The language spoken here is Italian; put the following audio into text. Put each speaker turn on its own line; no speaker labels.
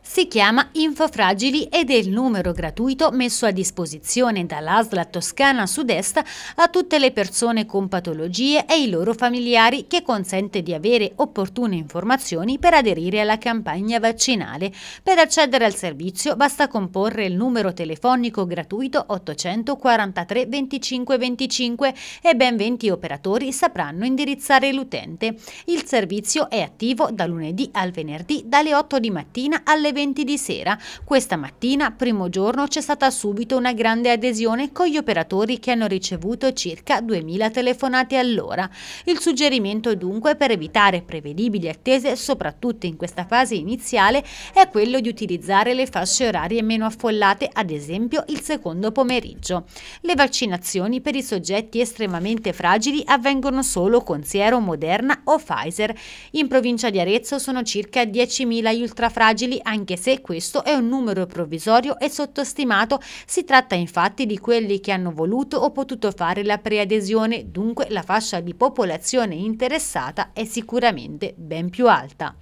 Si chiama Infofragili ed è il numero gratuito messo a disposizione dall'ASLA Toscana Sud-Est a tutte le persone con patologie e i loro familiari che consente di avere opportune informazioni per aderire alla campagna vaccinale. Per accedere al servizio basta comporre il numero telefonico gratuito 843 25 25 e ben 20 operatori sapranno indirizzare l'utente. Il servizio è attivo da lunedì al venerdì dalle 8 di mattina alle alle 20 di sera. Questa mattina, primo giorno, c'è stata subito una grande adesione con gli operatori che hanno ricevuto circa 2.000 telefonate all'ora. Il suggerimento dunque per evitare prevedibili attese, soprattutto in questa fase iniziale, è quello di utilizzare le fasce orarie meno affollate, ad esempio il secondo pomeriggio. Le vaccinazioni per i soggetti estremamente fragili avvengono solo con Siero Moderna o Pfizer. In provincia di Arezzo sono circa 10.000 gli ultrafragili anche se questo è un numero provvisorio e sottostimato, si tratta infatti di quelli che hanno voluto o potuto fare la preadesione, dunque la fascia di popolazione interessata è sicuramente ben più alta.